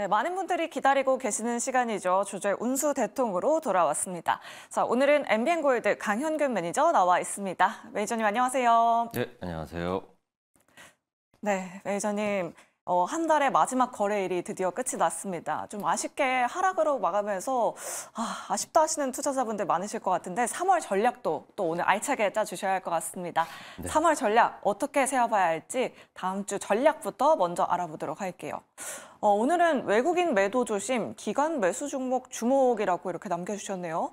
네, 많은 분들이 기다리고 계시는 시간이죠. 주제 운수 대통으로 돌아왔습니다. 자, 오늘은 MBN 골드 강현균 매니저 나와 있습니다. 매니저님 안녕하세요. 네, 안녕하세요. 네, 매니저님. 어, 한 달의 마지막 거래일이 드디어 끝이 났습니다. 좀 아쉽게 하락으로 마감해서 아, 쉽다 하시는 투자자분들 많으실 것 같은데 3월 전략도 또 오늘 알차게 짜주셔야 할 것 같습니다. 네. 3월 전략 어떻게 세워봐야 할지 다음 주 전략부터 먼저 알아보도록 할게요. 어, 오늘은 외국인 매도 조심, 기관 매수 종목 주목이라고 이렇게 남겨주셨네요.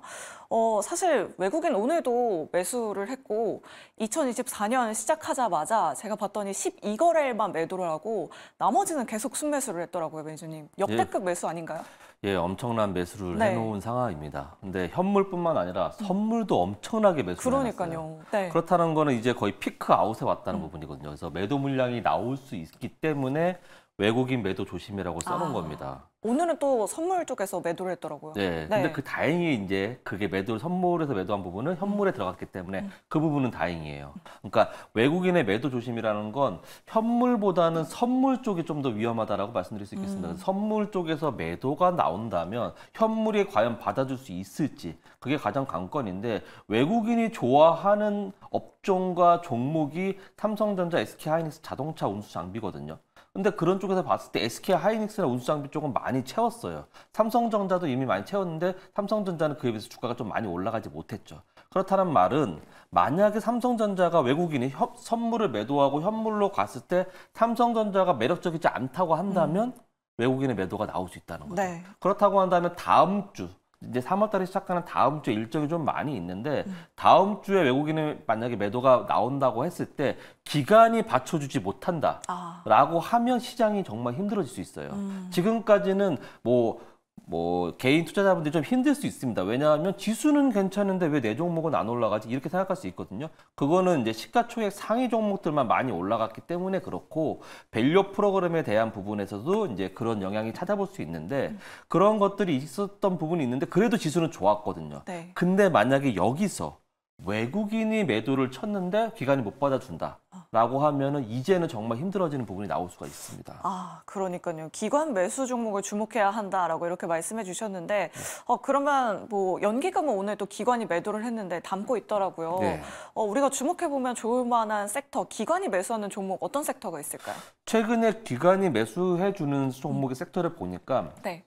어, 사실 외국인 오늘도 매수를 했고 2024년 시작하자마자 제가 봤더니 12거래일만 매도를 하고 나머지는 계속 순매수를 했더라고요, 매니님 역대급 예. 매수 아닌가요? 예, 엄청난 매수를 네. 해놓은 상황입니다. 근데 현물뿐만 아니라 음. 선물도 엄청나게 매수를 그러니까요. 네. 그렇다는 거는 이제 거의 피크 아웃에 왔다는 음. 부분이거든요. 그래서 매도 물량이 나올 수 있기 때문에 외국인 매도 조심이라고 써놓은 아. 겁니다. 오늘은 또 선물 쪽에서 매도를 했더라고요. 네, 네. 근데 그 다행히 이제 그게 매도를 선물에서 매도한 부분은 현물에 들어갔기 때문에 음. 그 부분은 다행이에요. 그러니까 외국인의 매도 조심이라는 건 현물보다는 선물 쪽이 좀 더 위험하다라고 말씀드릴 수 있겠습니다. 음. 선물 쪽에서 매도가 나온다면 현물이 과연 받아줄 수 있을지 그게 가장 관건인데 외국인이 좋아하는 업종과 종목이 삼성전자, SK하이닉스 자동차 운수 장비거든요. 근데 그런 쪽에서 봤을 때 SK 하이닉스나 운수장비 쪽은 많이 채웠어요. 삼성전자도 이미 많이 채웠는데 삼성전자는 그에 비해서 주가가 좀 많이 올라가지 못했죠. 그렇다는 말은 만약에 삼성전자가 외국인이 협, 선물을 매도하고 현물로 갔을 때 삼성전자가 매력적이지 않다고 한다면 음. 외국인의 매도가 나올 수 있다는 거죠. 네. 그렇다고 한다면 다음 주 이제 3월달에 시작하는 다음 주 일정이 좀 많이 있는데 다음 주에 외국인을 만약에 매도가 나온다고 했을 때 기간이 받쳐주지 못한다라고 아. 하면 시장이 정말 힘들어질 수 있어요. 음. 지금까지는 뭐뭐 개인 투자자분들이 좀 힘들 수 있습니다. 왜냐하면 지수는 괜찮은데 왜 내 종목은 안 올라가지? 이렇게 생각할 수 있거든요. 그거는 이제 시가총액 상위 종목들만 많이 올라갔기 때문에 그렇고 밸류 프로그램에 대한 부분에서도 이제 그런 영향이 찾아볼 수 있는데 음. 그런 것들이 있었던 부분이 있는데 그래도 지수는 좋았거든요. 네. 근데 만약에 여기서 외국인이 매도를 쳤는데 기간이못 받아준다. 라고 아. 하면은 이제는 정말 힘들어지는 부분이 나올 수가 있습니다. 아, 그러니까요. 기관 매수 종목을 주목해야 한다라고 이렇게 말씀해 주셨는데 어 그러면 뭐 연기금은 오늘 또 기관이 매도를 했는데 담고 있더라고요. 네. 어 우리가 주목해 보면 좋을 만한 섹터, 기관이 매수하는 종목 어떤 섹터가 있을까요? 최근에 기관이 매수해 주는 종목의 음. 섹터를 보니까 네.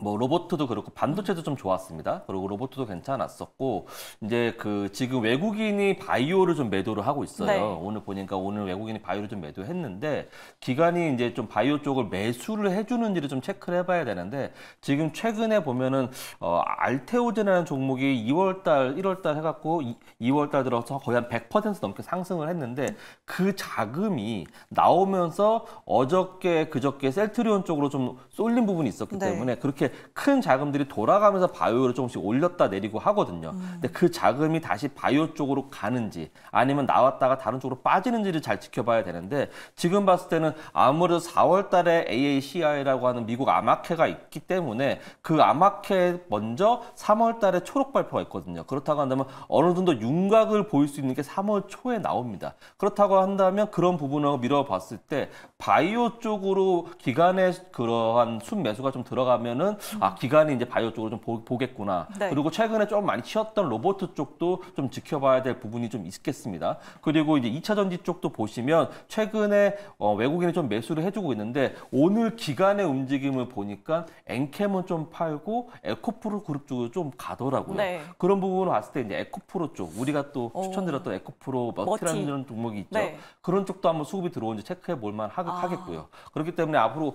뭐 로봇도 그렇고 반도체도 좀 좋았습니다. 그리고 로봇도 괜찮았었고 이제 그 지금 외국인이 바이오를 좀 매도를 하고 있어요. 네. 오늘 보니까 오늘 외국인이 바이오를 좀 매도했는데 기간이 이제 좀 바이오 쪽을 매수를 해주는지를 좀 체크를 해봐야 되는데 지금 최근에 보면은 어, 알테오젠이라는 종목이 2월달, 1월달 해갖고 2, 월달 들어서 거의 한 100% 넘게 상승을 했는데 그 자금이 나오면서 어저께 그저께 셀트리온 쪽으로 좀 쏠린 부분이 있었기 네. 때문에 그렇게 이렇게 큰 자금들이 돌아가면서 바이오를 조금씩 올렸다 내리고 하거든요. 음. 근데 그 자금이 다시 바이오 쪽으로 가는지 아니면 나왔다가 다른 쪽으로 빠지는지를 잘 지켜봐야 되는데 지금 봤을 때는 아무래도 4월 달에 AACI라고 하는 미국 아마케가 있기 때문에 그 아마케 먼저 3월 달에 초록 발표가 있거든요. 그렇다고 한다면 어느 정도 윤곽을 보일 수 있는 게 3월 초에 나옵니다. 그렇다고 한다면 그런 부분을 밀어봤을 때 바이오 쪽으로 기간의 그러한 순매수가 좀 들어가면은 아 기간이 이제 바이오 쪽으로 좀 보, 겠구나 네. 그리고 최근에 좀 많이 치었던 로보트 쪽도 좀 지켜봐야 될 부분이 좀 있겠습니다. 그리고 이제 2차 전지 쪽도 보시면 최근에 어, 외국인이 좀 매수를 해주고 있는데 오늘 기간의 움직임을 보니까 엔캠은 좀 팔고 에코프로 그룹 쪽으로 좀 가더라고요. 네. 그런 부분을 봤을 때 이제 에코프로 쪽 우리가 또 추천드렸던 에코프로 머티라는 종목이 있죠. 네. 그런 쪽도 한번 수급이 들어오는지 체크해 볼 만 하, 아. 겠고요 그렇기 때문에 앞으로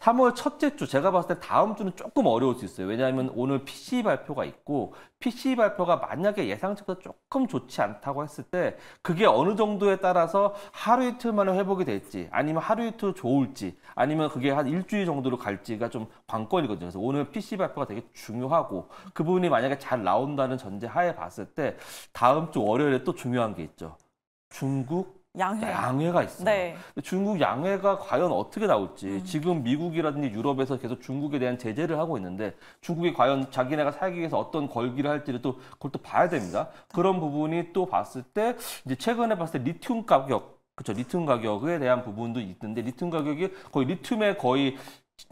3월 첫째 주 제가 봤을 때 다음 주는 조금 어려울 수 있어요. 왜냐하면 오늘 PC 발표가 있고 PC 발표가 만약에 예상치보다 조금 좋지 않다고 했을 때 그게 어느 정도에 따라서 하루 이틀 만에 회복이 될지 아니면 하루 이틀 좋을지 아니면 그게 한 일주일 정도로 갈지가 좀 관건이거든요. 그래서 오늘 PC 발표가 되게 중요하고 그 부분이 만약에 잘 나온다는 전제하에 봤을 때 다음 주 월요일에 또 중요한 게 있죠. 중국 양회. 양회가 있어요. 네. 중국 양회가 과연 어떻게 나올지 음. 지금 미국이라든지 유럽에서 계속 중국에 대한 제재를 하고 있는데 중국이 과연 자기네가 살기 위해서 어떤 걸기를 할지를 또 그걸 또 봐야 됩니다. 그런 부분이 또 봤을 때 이제 최근에 봤을 때 리튬 가격 그렇죠. 리튬 가격에 대한 부분도 있는데 리튬 가격이 거의 리튬에 거의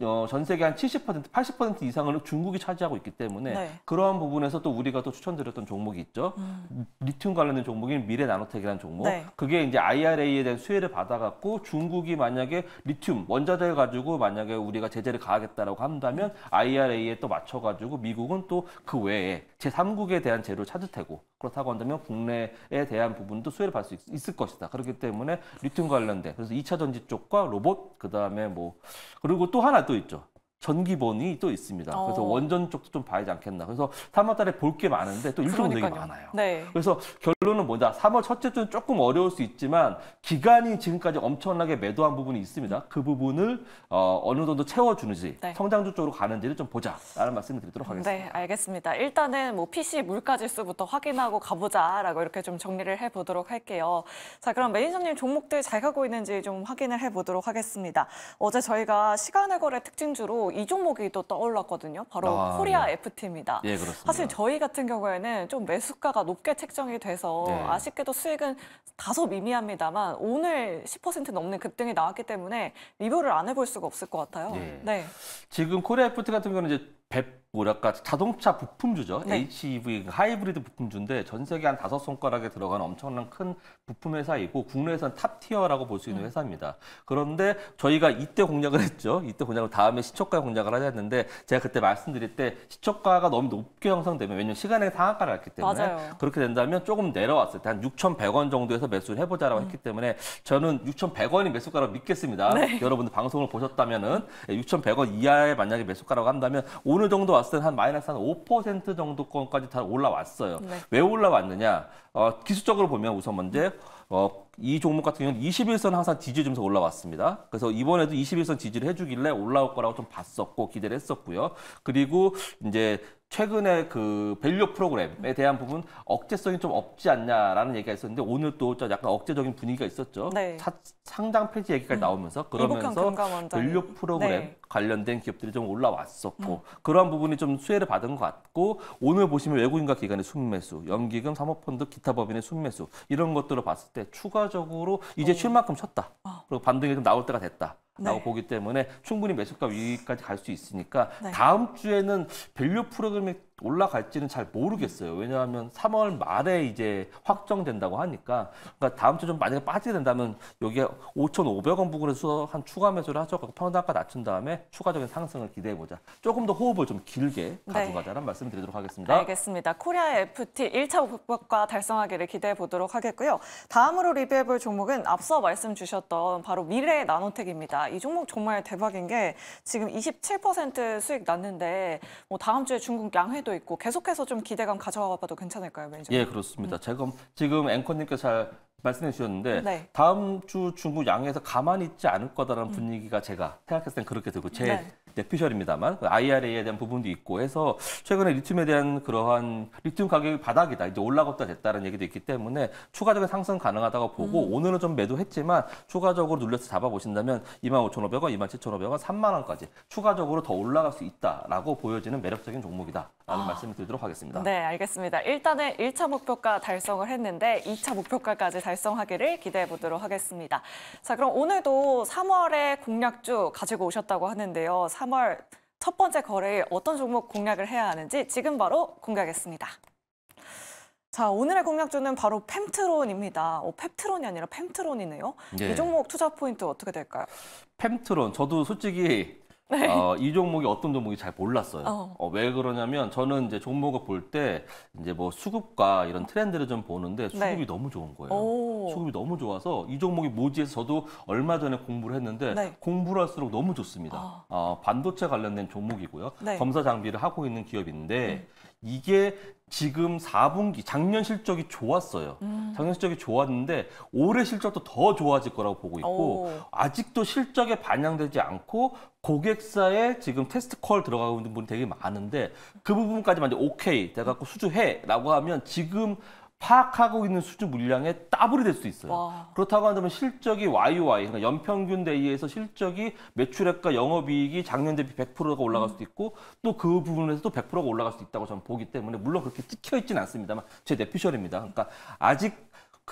어, 전 세계 한 70%, 80% 이상을 중국이 차지하고 있기 때문에 네. 그러한 부분에서 또 우리가 또 추천드렸던 종목이 있죠. 음. 리튬 관련된 종목인 미래 나노텍이라는 종목. 네. 그게 이제 IRA에 대한 수혜를 받아갖고 중국이 만약에 리튬 원자재 가지고 만약에 우리가 제재를 가하겠다라고 한다면 IRA에 또 맞춰가지고 미국은 또 그 외에 제3국에 대한 제로 찾을 테고 그렇다고 한다면 국내에 대한 부분도 수혜를 받을 수 있, 을 것이다. 그렇기 때문에 리튬 관련된 그래서 2차 전지 쪽과 로봇 그다음에 뭐 그리고 또 하나 또 있죠. 전기본이 또 있습니다. 어. 그래서 원전 쪽도 좀 봐야지 않겠나. 그래서 3월 달에 볼 게 많은데 또 일정 되게 많아요. 네. 그래서 결론은 뭐냐. 3월 첫째 주는 조금 어려울 수 있지만 기간이 지금까지 엄청나게 매도한 부분이 있습니다. 그 부분을 어, 어느 정도 채워주는지 네. 성장주 쪽으로 가는지를 좀 보자라는 말씀을 드리도록 네, 하겠습니다. 네, 알겠습니다. 일단은 뭐 PC 물가지수부터 확인하고 가보자라고 이렇게 좀 정리를 해보도록 할게요. 자, 그럼 매니저님 종목들 잘 가고 있는지 좀 확인을 해보도록 하겠습니다. 어제 저희가 시간의 거래 특징주로 이 종목이 또 떠올랐거든요. 바로 아, 코리아 네. 예. F팀입니다. 예, 그렇습니다. 사실 저희 같은 경우에는 좀 매수가가 높게 책정이 돼서 네. 아쉽게도 수익은 다소 미미합니다만 오늘 10% 넘는 급등이 나왔기 때문에 리뷰를 안 해볼 수가 없을 것 같아요. 네. 네. 지금 코리아 F팀 같은 경우는 이제 배... 뭐랄까 자동차 부품주죠. 네. HEV 그 하이브리드 부품주인데 전 세계 한 다섯 손가락에 들어가는 엄청난 큰 부품 회사이고 국내에서는 탑티어라고 볼 수 있는 음. 회사입니다. 그런데 저희가 이때 공략을 했죠. 이때 공략을 다음에 시초가 공략을 하자 했는데 제가 그때 말씀드릴 때 시초가가 너무 높게 형성되면 왜냐면 시간의 상한가를 갖기 때문에 맞아요. 그렇게 된다면 조금 내려왔을 때 한 6,100원 정도에서 매수를 해보자라고 음. 했기 때문에 저는 6,100원이 매수가라고 믿겠습니다. 네. 여러분들 방송을 보셨다면은 6,100원 예, 이하에 만약에 매수가라고 한다면 오늘 정도 봤을 때는 한 마이너스 한5% 정도권까지 다 올라왔어요. 네. 왜 올라왔느냐? 어, 기술적으로 보면 우선 먼저 어, 이 종목 같은 경우는 21선 항상 지지점에서 올라왔습니다. 그래서 이번에도 21선 지지를 해주길래 올라올 거라고 좀 봤었고 기대를 했었고요. 그리고 이제 최근에 그 밸류 프로그램에 대한 부분 억제성이 좀 없지 않냐라는 얘기가 있었는데 오늘 또 약간 억제적인 분위기가 있었죠. 네. 사, 상장 폐지 얘기까지 음. 나오면서 그러면서 밸류 프로그램 네. 관련된 기업들이 좀 올라왔었고 음. 그러한 부분이 좀 수혜를 받은 것 같고 오늘 보시면 외국인과 기관의 순매수, 연기금, 사모펀드, 기타 법인의 순매수 이런 것들을 봤을 때 추가적으로 이제 어. 쉴 만큼 쉬었다. 어. 그리고 반등이 좀 나올 때가 됐다. 라고 네. 보기 때문에 충분히 매수가 위까지 갈 수 있으니까 네. 다음 주에는 밸류 프로그램이 올라갈지는 잘 모르겠어요. 왜냐하면 3월 말에 이제 확정된다고 하니까 그러니까 다음 주좀 만약에 빠지게 된다면 여기에 5,500원 부근에서 한 추가 매수를 하죠. 그러니까 평단가 낮춘 다음에 추가적인 상승을 기대해 보자. 조금 더 호흡을 좀 길게 가져가자는 네. 말씀 드리도록 하겠습니다. 알겠습니다. 코리아 FT 1차 목표가 달성하기를 기대해 보도록 하겠고요. 다음으로 리뷰해 볼 종목은 앞서 말씀 주셨던 바로 미래 의 나노텍입니다. 이 종목 정말 대박인 게 지금 27% 수익 났는데 뭐 다음 주에 중국 양회도 있고 계속해서 좀 기대감 가져와봐도 괜찮을까요, 매니저? 예, 그렇습니다. 음. 제가 지금 앵커님께서 잘 말씀해 주셨는데 네. 다음 주 중국 양회에서 가만히 있지 않을 거다라는 음. 분위기가 제가 생각했을 땐 그렇게 되고제 네. 네, 피셜입니다만 그 IRA에 대한 부분도 있고 해서 최근에 리튬에 대한 그러한 리튬 가격이 바닥이다 이제 올라갔다 됐다는 얘기도 있기 때문에 추가적인 상승 가능하다고 보고 음. 오늘은 좀 매도했지만 추가적으로 눌려서 잡아보신다면 25,500원, 27,500원, 3만 원까지 추가적으로 더 올라갈 수 있다라고 보여지는 매력적인 종목이다라는 아. 말씀을 드리도록 하겠습니다. 네, 알겠습니다. 일단은 1차 목표가 달성을 했는데 2차 목표가까지 달성하기를 기대해 보도록 하겠습니다. 자, 그럼 오늘도 3월에 공략주 가지고 오셨다고 하는데요. 3월 첫 번째 거래일 어떤 종목 공략을 해야 하는지 지금 바로 공개하겠습니다. 자 오늘의 공략주는 바로 펨트론입니다. 어, 펩트론이 아니라 펨트론이네요. 예. 이 종목 투자 포인트 어떻게 될까요? 펨트론 저도 솔직히 네. 어, 이 종목이 어떤 종목이 잘 몰랐어요. 어. 어, 왜 그러냐면 저는 이제 종목을 볼 때 이제 뭐 수급과 이런 트렌드를 좀 보는데 네. 수급이 네. 너무 좋은 거예요. 오. 수급이 너무 좋아서 이 종목이 뭐지에서 저도 얼마 전에 공부를 했는데 네. 공부를 할수록 너무 좋습니다. 아. 어. 반도체 관련된 종목이고요. 네. 검사 장비를 하고 있는 기업인데 음. 이게 지금 4분기 작년 실적이 좋았어요. 음. 작년 실적이 좋았는데 올해 실적도 더 좋아질 거라고 보고 있고 오. 아직도 실적에 반영되지 않고 고객사에 지금 테스트 콜 들어가고 있는 분이 되게 많은데 그 부분까지만 이제 오케이 내 갖고 수주해라고 하면 지금 파악하고 있는 수주 물량에 따블이 될수 있어요. 와. 그렇다고 한다면 실적이 YOY, 그러니까 연평균 대비해서 실적이 매출액과 영업이익이 작년 대비 100%가 올라갈 수도 있고 또 그 부분에서도 100%가 올라갈 수 있다고 저는 보기 때문에 물론 그렇게 찍혀 있지 않습니다만 제 내피셜입니다. 그러니까 아직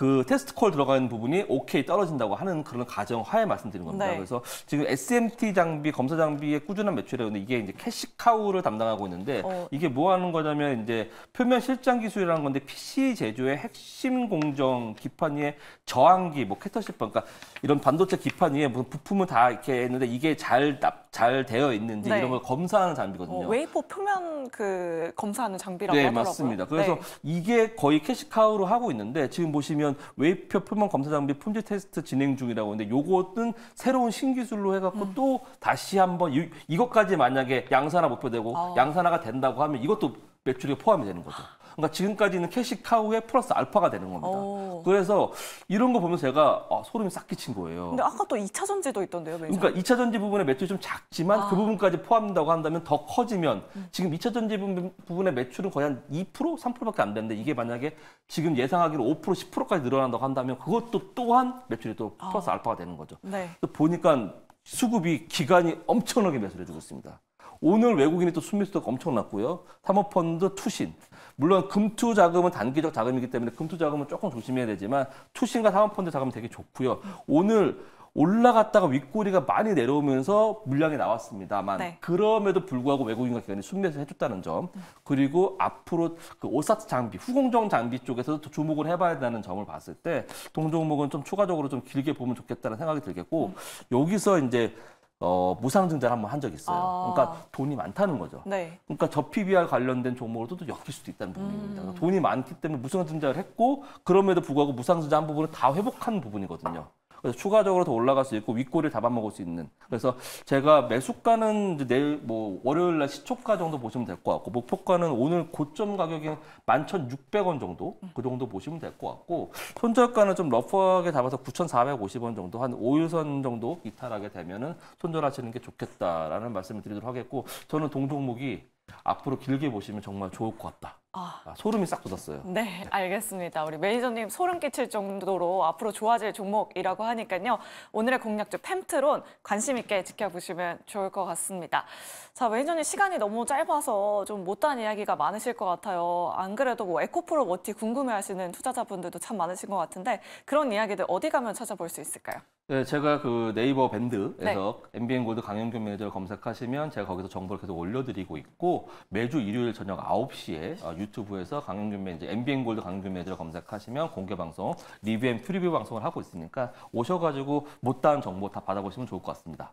그 테스트 콜 들어가는 부분이 오케이 떨어진다고 하는 그런 가정 하에 말씀드린 겁니다. 네. 그래서 지금 SMT 장비 검사 장비의 꾸준한 매출액은 이게 이제 캐시카우를 담당하고 있는데 어. 이게 뭐 하는 거냐면 이제 표면 실장 기술이라는 건데 PC 제조의 핵심 공정 기판 위에 저항기 뭐 캐터시퍼 그러니까 이런 반도체 기판 위에 무슨 부품을 다 이렇게 했는데 이게 잘잘 되어 있는지 네. 이런 걸 검사하는 장비거든요. 어, 웨이포 표면 그 검사하는 장비라고 네, 하더라고요. 맞습니다. 네. 그래서 네. 이게 거의 캐시카우로 하고 있는데 지금 보시면 보면 외표 표면 검사 장비 품질 테스트 진행 중이라고 하는데 요것은 새로운 신기술로 해갖고 음. 또 다시 한번 이, 것까지 만약에 양산화 목표되고 어. 양산화가 된다고 하면 이것도 매출에 포함이 되는 거죠. 그러니까 지금까지는 캐시카우의 플러스 알파가 되는 겁니다. 오. 그래서 이런 거 보면 제가 아, 소름이 싹 끼친 거예요. 근데 아까 또 2차 전지도 있던데요, 매장. 그러니까 2차 전지 부분의 매출이 좀 작지만 아. 그 부분까지 포함된다고 한다면 더 커지면 음. 지금 2차 전지 부분의 매출은 거의 한 2%, 3%밖에 안 되는데 이게 만약에 지금 예상하기로 5%, 10%까지 늘어난다고 한다면 그것도 또한 매출이 또 아. 플러스 아. 알파가 되는 거죠. 네. 보니까 수급이 기간이 엄청나게 매수를 해주고 있습니다. 오늘 외국인이 또 순매수도가 엄청났고요. 사모펀드, 투신. 물론 금투 자금은 단기적 자금이기 때문에 금투 자금은 조금 조심해야 되지만 투신과 사모펀드 자금 되게 좋고요. 오늘 올라갔다가 윗꼬리가 많이 내려오면서 물량이 나왔습니다만 네. 그럼에도 불구하고 외국인과 기관이 순매수 해줬다는 점 음. 그리고 앞으로 그 오사트 장비 후공정 장비 쪽에서도 주목을 해봐야 된다는 점을 봤을 때 동종목은 좀 추가적으로 좀 길게 보면 좋겠다는 생각이 들겠고 음. 여기서 이제 어, 무상 증자를 한 번 한 적이 있어요. 아. 그러니까 돈이 많다는 거죠. 네. 그러니까 저 p 비와 관련된 종목으로도 또 엮일 수도 있다는 부분입니다. 음. 그러니까 돈이 많기 때문에 무상 증자를 했고 그럼에도 불구하고 무상 증자 한 부분은 다 회복한 부분이거든요. 그래서 추가적으로 더 올라갈 수 있고 윗골을 잡아먹을 수 있는. 그래서 제가 매수가는 이제 내일 뭐 월요일 날 시초가 정도 보시면 될 것 같고 목표가는 오늘 고점 가격이 11,600원 정도 그 정도 보시면 될 것 같고 손절가는 좀 러프하게 잡아서 9,450원 정도 한 5일선 정도 이탈하게 되면은 손절하시는 게 좋겠다라는 말씀을 드리도록 하겠고 저는 동종목이 앞으로 길게 보시면 정말 좋을 것 같다. 아. 아, 소름이 싹 돋았어요. 네, 네, 알겠습니다. 우리 매니저님 소름 끼칠 정도로 앞으로 좋아질 종목이라고 하니까요. 오늘의 공략주 펨트론 관심 있게 지켜보시면 좋을 것 같습니다. 자, 매니저님 시간이 너무 짧아서 좀 못다한 이야기가 많으실 것 같아요. 안 그래도 뭐 에코프로 워티 궁금해하시는 투자자분들도 참 많으신 것 같은데 그런 이야기들 어디 가면 찾아볼 수 있을까요? 네, 제가 그 네이버 밴드에서 네. MBN 골드 강영균 매니저를 검색하시면 제가 거기서 정보를 계속 올려드리고 있고 매주 일요일 저녁 9시에 어, 유튜브에서 강영균 매니저, MBN 골드 강영균 매니저를 검색하시면 공개 방송, 리뷰 앤 프리뷰 방송을 하고 있으니까 오셔가지고 못다한 정보 다 받아보시면 좋을 것 같습니다.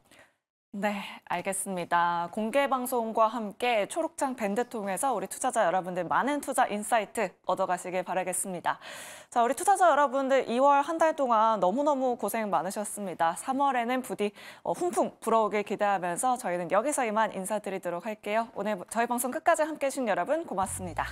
네, 알겠습니다. 공개 방송과 함께 초록창 밴드 통해서 우리 투자자 여러분들 많은 투자 인사이트 얻어가시길 바라겠습니다. 자, 우리 투자자 여러분들 2월 한 달 동안 너무너무 고생 많으셨습니다. 3월에는 부디 어, 훈풍 불어오길 기대하면서 저희는 여기서 이만 인사드리도록 할게요. 오늘 저희 방송 끝까지 함께해 주신 여러분 고맙습니다.